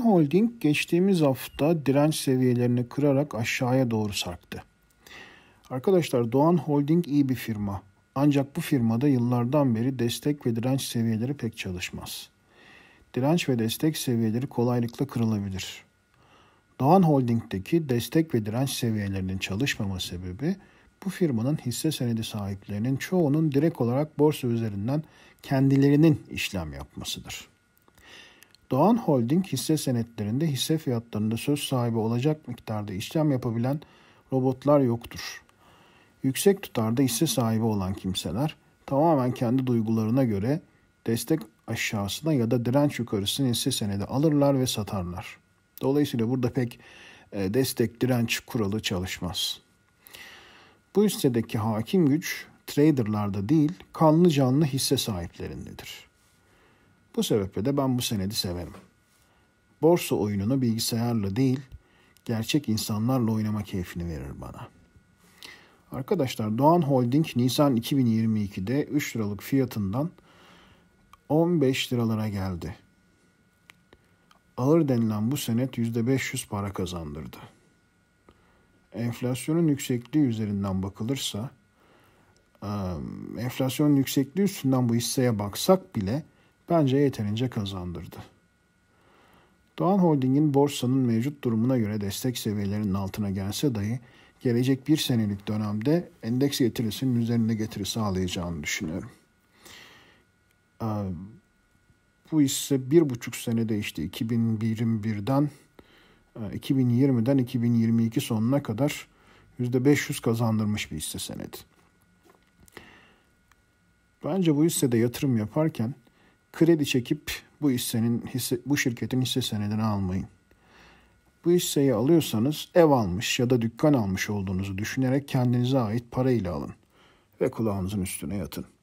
Akbank Holding geçtiğimiz hafta direnç seviyelerini kırarak aşağıya doğru sarktı. Arkadaşlar Doğan Holding iyi bir firma. Ancak bu firmada yıllardan beri destek ve direnç seviyeleri pek çalışmaz. Direnç ve destek seviyeleri kolaylıkla kırılabilir. Doğan Holding'deki destek ve direnç seviyelerinin çalışmama sebebi bu firmanın hisse senedi sahiplerinin çoğunun direkt olarak borsa üzerinden kendilerinin işlem yapmasıdır. Doğan Holding hisse senetlerinde hisse fiyatlarında söz sahibi olacak miktarda işlem yapabilen robotlar yoktur. Yüksek tutarda hisse sahibi olan kimseler tamamen kendi duygularına göre destek aşağısına ya da direnç yukarısına hisse senedi alırlar ve satarlar. Dolayısıyla burada pek e, destek direnç kuralı çalışmaz. Bu hissedeki hakim güç traderlarda değil kanlı canlı hisse sahiplerindedir. Bu sebeple de ben bu senedi severim. Borsa oyununu bilgisayarla değil, gerçek insanlarla oynama keyfini verir bana. Arkadaşlar Doğan Holding Nisan 2022'de 3 liralık fiyatından 15 liralara geldi. Ağır denilen bu senet %500 para kazandırdı. Enflasyonun yüksekliği üzerinden bakılırsa, enflasyonun yüksekliği üstünden bu hisseye baksak bile bence yeterince kazandırdı. Doğan Holding'in borsanın mevcut durumuna göre destek seviyelerinin altına gelse dahi gelecek bir senelik dönemde endeks getirisinin üzerinde getiri sağlayacağını düşünüyorum. Ee, bu ise bir buçuk senede işte 2021'den 2020'den 2022 sonuna kadar %500 kazandırmış bir hisse senedi. Bence bu hissede yatırım yaparken kredi çekip bu hissenin hisse, bu şirketin hisse senedini almayın. Bu hisseyi alıyorsanız ev almış ya da dükkan almış olduğunuzu düşünerek kendinize ait parayla alın ve kulağınızın üstüne yatın.